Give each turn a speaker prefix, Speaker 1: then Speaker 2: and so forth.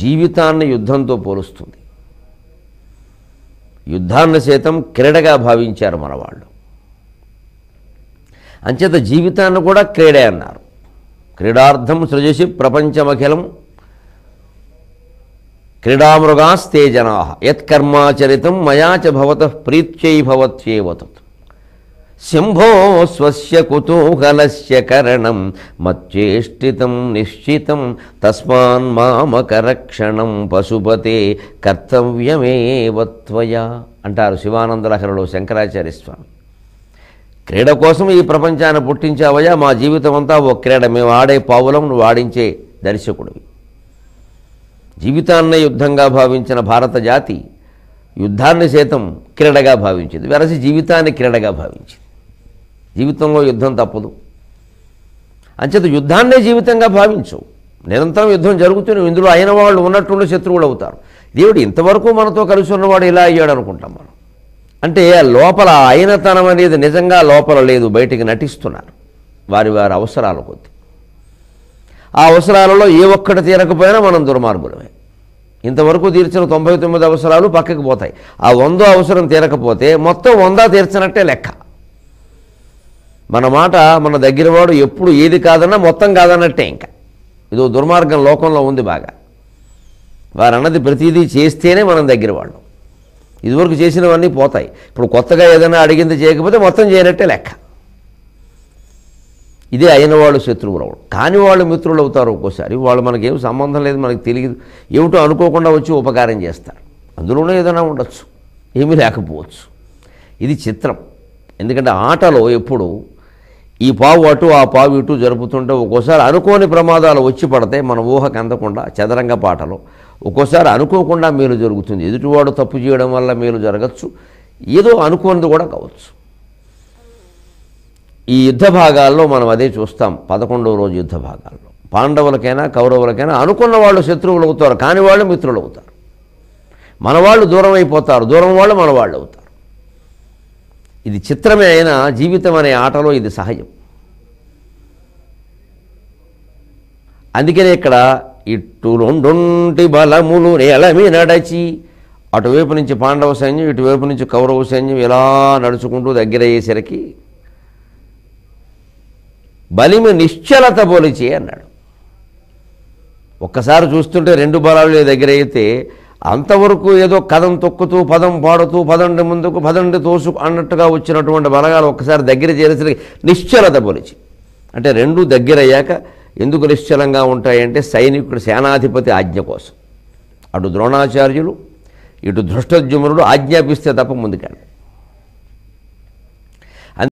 Speaker 1: జీవితాన్ని యుద్ధంతో పోలుస్తుంది యుద్ధాన్ని సైతం క్రీడగా భావించారు మనవాళ్ళు అంచేత జీవితాన్ని కూడా క్రీడే అన్నారు క్రీడార్థం సృజసి ప్రపంచమఖిలం క్రీడామృగాస్తేజనా యత్కర్మాచరితం మయాచ భవత ప్రీత్యై భవత్యేవతత్ శంభో స్వస్య కుతూహలస్య కరణం మచ్చేష్టితం నిశ్చితం మామకరక్షణం పశుపతే కర్తవ్యమేవత్వయా అంటారు శివానందలహరుడు శంకరాచార్య స్వామి క్రీడ కోసం ఈ ప్రపంచాన్ని పుట్టించావయ్యా మా జీవితం అంతా ఓ క్రీడ మేము ఆడే పావులం నువ్వు ఆడించే దర్శకుడివి జీవితాన్నే యుద్ధంగా భావించిన భారత జాతి యుద్ధాన్ని సైతం క్రీడగా భావించింది వెరసి జీవితాన్ని క్రీడగా భావించింది జీవితంలో యుద్ధం తప్పదు అంచేత యుద్ధాన్నే జీవితంగా భావించవు నిరంతరం యుద్ధం జరుగుతూనే ఇందులో అయిన వాళ్ళు ఉన్నట్టుండి శత్రువులు అవుతారు దేవుడు ఇంతవరకు మనతో కలిసి ఉన్నవాడు ఇలా అయ్యాడు అనుకుంటాం మనం అంటే లోపల అయినతనం అనేది నిజంగా లోపల లేదు బయటికి నటిస్తున్నారు వారి వారి అవసరాల కొద్ది ఆ అవసరాలలో ఏ ఒక్కటి తీరకపోయినా మనం దుర్మార్గులమే ఇంతవరకు తీర్చిన తొంభై తొమ్మిది అవసరాలు పక్కకి పోతాయి ఆ వందో అవసరం తీరకపోతే మొత్తం వందా తీర్చినట్టే లెక్క మన మాట మన దగ్గర వాడు ఎప్పుడు ఏది కాదన్నా మొత్తం కాదన్నట్టే ఇంకా ఇదో దుర్మార్గం లోకంలో ఉంది బాగా వారు అన్నది ప్రతిదీ చేస్తేనే మనం దగ్గర వాళ్ళు ఇదివరకు చేసినవన్నీ పోతాయి ఇప్పుడు కొత్తగా ఏదైనా అడిగింది చేయకపోతే మొత్తం చేయనట్టే లెక్క ఇదే అయిన వాళ్ళు శత్రువులు అవ్వడం కాని వాళ్ళు మిత్రులు అవుతారు ఒక్కోసారి వాళ్ళు మనకేం సంబంధం లేదు మనకు తెలియదు ఏమిటో అనుకోకుండా వచ్చి ఉపకారం చేస్తారు అందులోనే ఏదైనా ఉండొచ్చు ఏమీ లేకపోవచ్చు ఇది చిత్రం ఎందుకంటే ఆటలో ఎప్పుడు ఈ పావు అటు ఆ పావు ఇటు జరుపుతుంటే ఒక్కోసారి అనుకోని ప్రమాదాలు వచ్చి పడతాయి మన ఊహకు అందకుండా చదరంగ పాటలు ఒక్కోసారి అనుకోకుండా మేలు జరుగుతుంది ఎదుటివాడు తప్పు చేయడం వల్ల మేలు జరగచ్చు ఏదో అనుకోనిది కూడా కావచ్చు ఈ యుద్ధ భాగాల్లో మనం అదే చూస్తాం పదకొండవ రోజు యుద్ధ భాగాల్లో పాండవులకైనా కౌరవులకైనా అనుకున్న వాళ్ళు శత్రువులు అవుతారు కాని వాళ్ళు మిత్రులు అవుతారు మన వాళ్ళు దూరం అయిపోతారు దూరం వాళ్ళు మన వాళ్ళు అవుతారు ఇది చిత్రమే అయినా జీవితం అనే ఆటలో ఇది సహజం అందుకనే ఇక్కడ ఇటు రెండుంటి బలములు నేలమి నడచి అటువైపు నుంచి పాండవ సైన్యం ఇటువైపు నుంచి కౌరవ సైన్యం ఇలా నడుచుకుంటూ దగ్గరయ్యేసరికి బలిమి నిశ్చలత పోలిచి అన్నాడు ఒక్కసారి చూస్తుంటే రెండు బలాలు దగ్గర అయితే అంతవరకు ఏదో కథం తొక్కుతూ పదం పాడుతూ పదండి ముందుకు పదండి తోసు అన్నట్టుగా వచ్చినటువంటి బలగాలు ఒక్కసారి దగ్గర చేరేసరికి నిశ్చలత పోలిచి అంటే రెండు దగ్గరయ్యాక ఎందుకు నిశ్చలంగా ఉంటాయంటే సైనికుడు సేనాధిపతి ఆజ్ఞ కోసం అటు ద్రోణాచార్యులు ఇటు ధృష్టద్యుమ్నుడు ఆజ్ఞాపిస్తే తప్ప ముందుకెళ్ళి